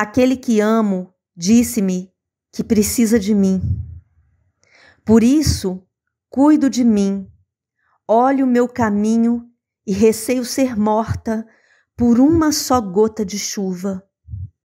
Aquele que amo disse-me que precisa de mim. Por isso, cuido de mim, olho o meu caminho e receio ser morta por uma só gota de chuva.